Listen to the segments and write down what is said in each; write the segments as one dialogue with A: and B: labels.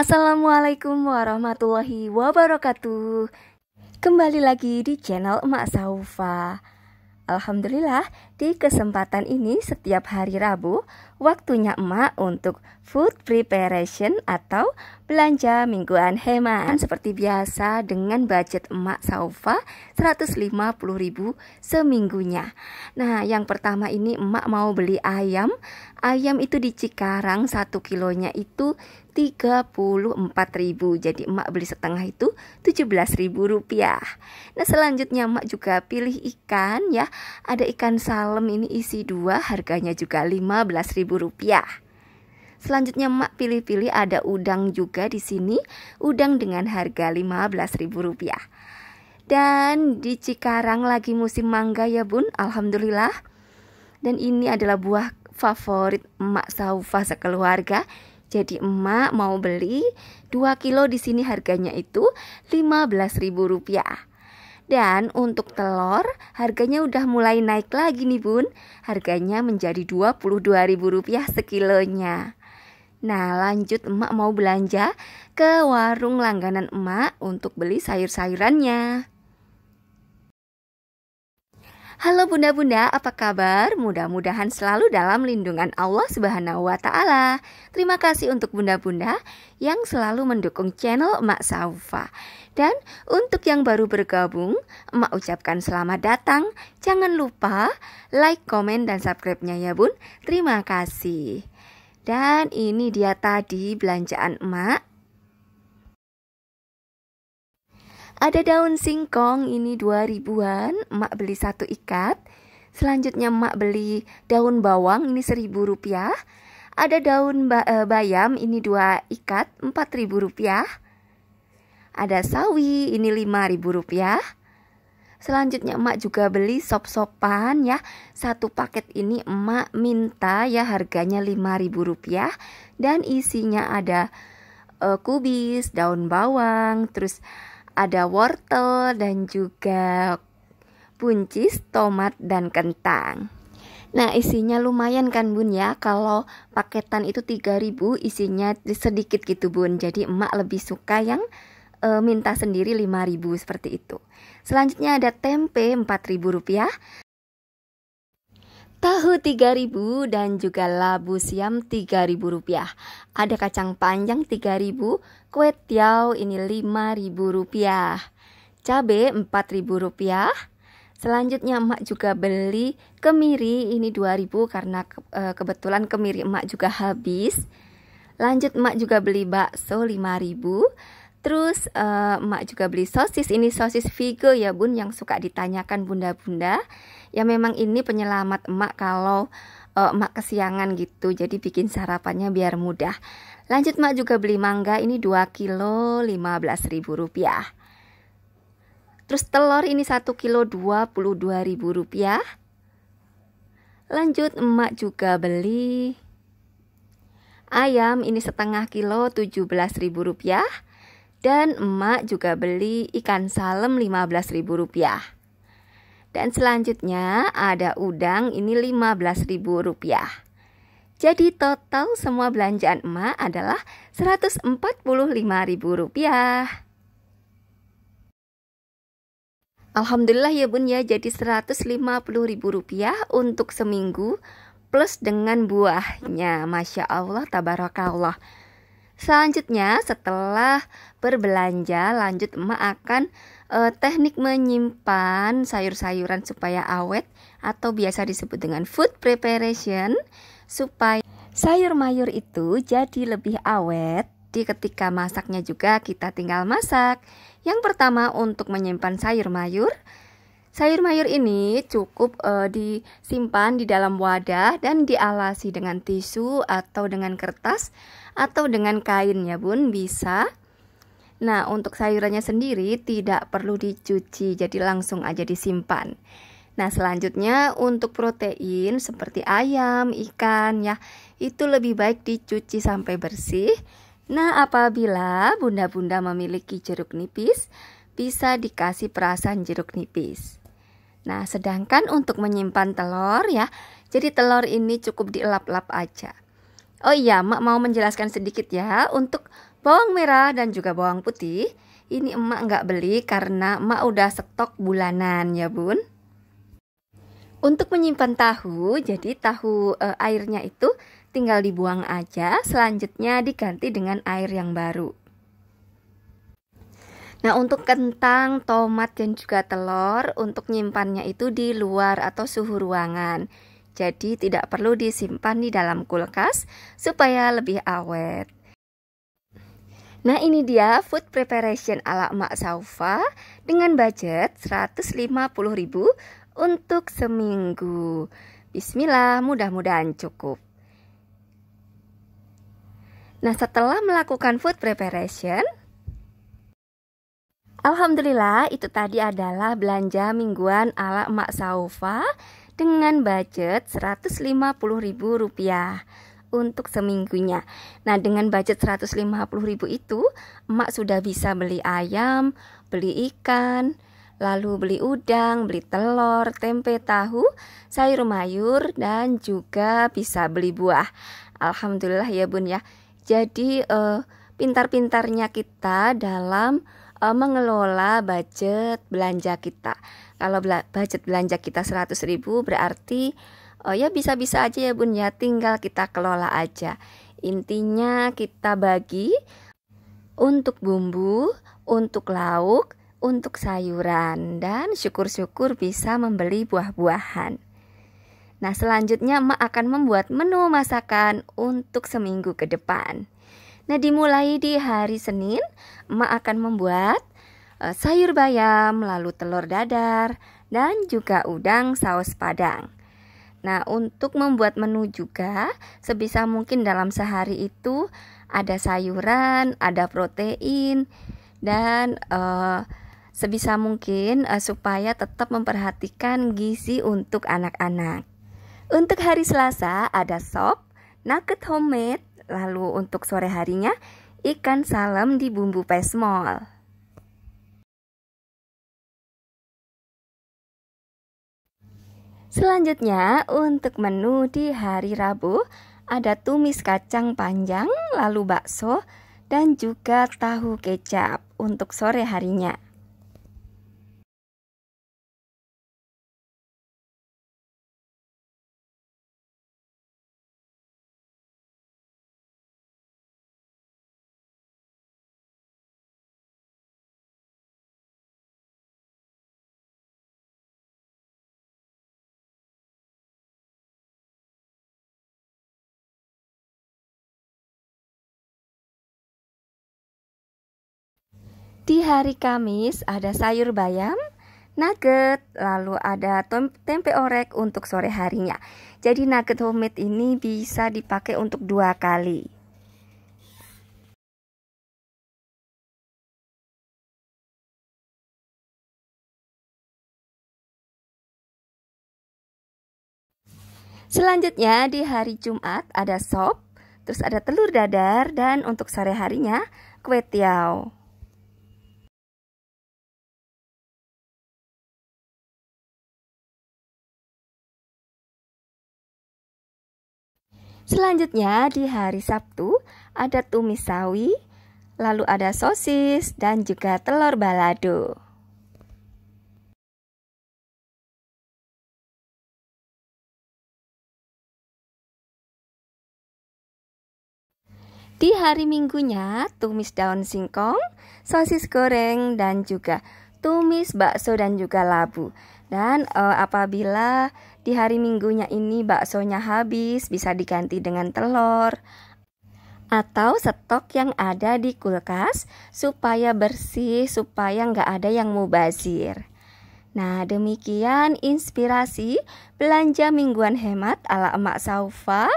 A: Assalamualaikum warahmatullahi wabarakatuh Kembali lagi di channel Emak Saufa Alhamdulillah, di kesempatan ini setiap hari Rabu waktunya emak untuk food preparation atau belanja mingguan hemat. Dan seperti biasa dengan budget emak Saufa 150.000 seminggunya. Nah, yang pertama ini emak mau beli ayam. Ayam itu di Cikarang 1 kilonya itu 34.000. Jadi emak beli setengah itu 17.000 rupiah. Nah, selanjutnya emak juga pilih ikan ya. Ada ikan salem ini isi dua harganya juga 15.000 rp rupiah. Selanjutnya mak pilih-pilih ada udang juga di sini, udang dengan harga rp rupiah Dan di Cikarang lagi musim mangga ya bun, alhamdulillah. Dan ini adalah buah favorit emak Saufa sekeluarga. Jadi emak mau beli 2 kilo di sini harganya itu rp rupiah dan untuk telur, harganya udah mulai naik lagi nih bun. Harganya menjadi Rp22.000 sekilonya. Nah, lanjut emak mau belanja ke warung langganan emak untuk beli sayur-sayurannya. Halo bunda-bunda, apa kabar? Mudah-mudahan selalu dalam lindungan Allah Subhanahu wa taala. Terima kasih untuk bunda-bunda yang selalu mendukung channel Emak Saufa. Dan untuk yang baru bergabung, Emak ucapkan selamat datang. Jangan lupa like, komen dan subscribe-nya ya, Bun. Terima kasih. Dan ini dia tadi belanjaan Emak Ada daun singkong ini 2000-an, emak beli satu ikat. Selanjutnya emak beli daun bawang ini 1000 rupiah. Ada daun ba e, bayam ini dua ikat 4000 rupiah. Ada sawi ini 5000 rupiah. Selanjutnya emak juga beli sop-sopan ya. Satu paket ini emak minta ya harganya 5000 rupiah dan isinya ada uh, kubis, daun bawang, terus ada wortel dan juga buncis, tomat, dan kentang. Nah, isinya lumayan kan, Bun ya. Kalau paketan itu 3000, isinya sedikit gitu, Bun. Jadi emak lebih suka yang e, minta sendiri 5000 seperti itu. Selanjutnya ada tempe ribu rupiah. Tahu 3000 dan juga labu siam 3000 rupiah. Ada kacang panjang 3000, kue tiao ini 5000 rupiah. Cabe 4000 rupiah. Selanjutnya emak juga beli kemiri ini 2000 karena e, kebetulan kemiri emak juga habis. Lanjut emak juga beli bakso 5000. Terus uh, emak juga beli sosis. Ini sosis Vigo ya bun yang suka ditanyakan bunda-bunda. Ya memang ini penyelamat emak kalau uh, emak kesiangan gitu. Jadi bikin sarapannya biar mudah. Lanjut emak juga beli mangga ini 2 kilo 15 ribu rupiah. Terus telur ini 1 kilo 22 ribu rupiah. Lanjut emak juga beli ayam ini setengah kilo 17 ribu rupiah. Dan emak juga beli ikan salem Rp15.000. Dan selanjutnya ada udang ini Rp15.000. Jadi total semua belanjaan emak adalah Rp145.000. Alhamdulillah ya bun ya jadi Rp150.000 untuk seminggu plus dengan buahnya Masya Allah tabarakallah Selanjutnya, setelah berbelanja, lanjut emak akan e, teknik menyimpan sayur-sayuran supaya awet atau biasa disebut dengan food preparation supaya sayur mayur itu jadi lebih awet. Di ketika masaknya juga kita tinggal masak. Yang pertama untuk menyimpan sayur mayur, Sayur mayur ini cukup e, disimpan di dalam wadah dan dialasi dengan tisu atau dengan kertas atau dengan kain ya bun bisa. Nah untuk sayurannya sendiri tidak perlu dicuci jadi langsung aja disimpan. Nah selanjutnya untuk protein seperti ayam, ikan ya itu lebih baik dicuci sampai bersih. Nah apabila bunda-bunda memiliki jeruk nipis bisa dikasih perasan jeruk nipis. Nah, sedangkan untuk menyimpan telur ya, jadi telur ini cukup dielap-lap aja. Oh iya, Mak mau menjelaskan sedikit ya untuk bawang merah dan juga bawang putih. Ini emak nggak beli karena emak udah stok bulanan ya bun. Untuk menyimpan tahu, jadi tahu e, airnya itu tinggal dibuang aja, selanjutnya diganti dengan air yang baru. Nah, untuk kentang, tomat, dan juga telur, untuk nyimpannya itu di luar atau suhu ruangan. Jadi, tidak perlu disimpan di dalam kulkas supaya lebih awet. Nah, ini dia food preparation ala Mak Saufa dengan budget 150.000 untuk seminggu. Bismillah, mudah-mudahan cukup. Nah, setelah melakukan food preparation, Alhamdulillah itu tadi adalah belanja mingguan ala emak Saufa dengan budget Rp150.000 untuk seminggunya. Nah, dengan budget Rp150.000 itu, emak sudah bisa beli ayam, beli ikan, lalu beli udang, beli telur, tempe, tahu, sayur mayur dan juga bisa beli buah. Alhamdulillah ya Bun ya. Jadi eh, pintar-pintarnya kita dalam uh, mengelola budget belanja kita. Kalau bela budget belanja kita 100 ribu berarti uh, ya bisa-bisa aja ya Bun ya tinggal kita kelola aja. Intinya kita bagi untuk bumbu, untuk lauk, untuk sayuran dan syukur-syukur bisa membeli buah-buahan. Nah, selanjutnya emak akan membuat menu masakan untuk seminggu ke depan. Nah, dimulai di hari Senin, emak akan membuat e, sayur bayam, lalu telur dadar, dan juga udang saus padang. Nah, untuk membuat menu juga sebisa mungkin dalam sehari itu ada sayuran, ada protein, dan e, sebisa mungkin e, supaya tetap memperhatikan gizi untuk anak-anak. Untuk hari Selasa ada sop, nugget homemade, Lalu untuk sore harinya, ikan salam di bumbu pesmol. Selanjutnya, untuk menu di hari Rabu, ada tumis kacang panjang, lalu bakso, dan juga tahu kecap untuk sore harinya. Di hari Kamis ada sayur bayam, nugget, lalu ada tempe orek untuk sore harinya. Jadi nugget homemade ini bisa dipakai untuk dua kali. Selanjutnya di hari Jumat ada sop, terus ada telur dadar dan untuk sore harinya kue tiaw. Selanjutnya di hari Sabtu ada tumis sawi, lalu ada sosis dan juga telur balado. Di hari Minggunya, tumis daun singkong, sosis goreng, dan juga tumis bakso dan juga labu. Dan uh, apabila di hari minggunya ini baksonya habis, bisa diganti dengan telur atau stok yang ada di kulkas supaya bersih, supaya nggak ada yang mubazir. Nah, demikian inspirasi belanja mingguan hemat ala emak Saufa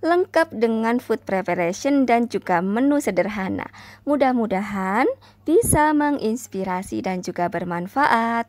A: lengkap dengan food preparation dan juga menu sederhana. Mudah-mudahan bisa menginspirasi dan juga bermanfaat.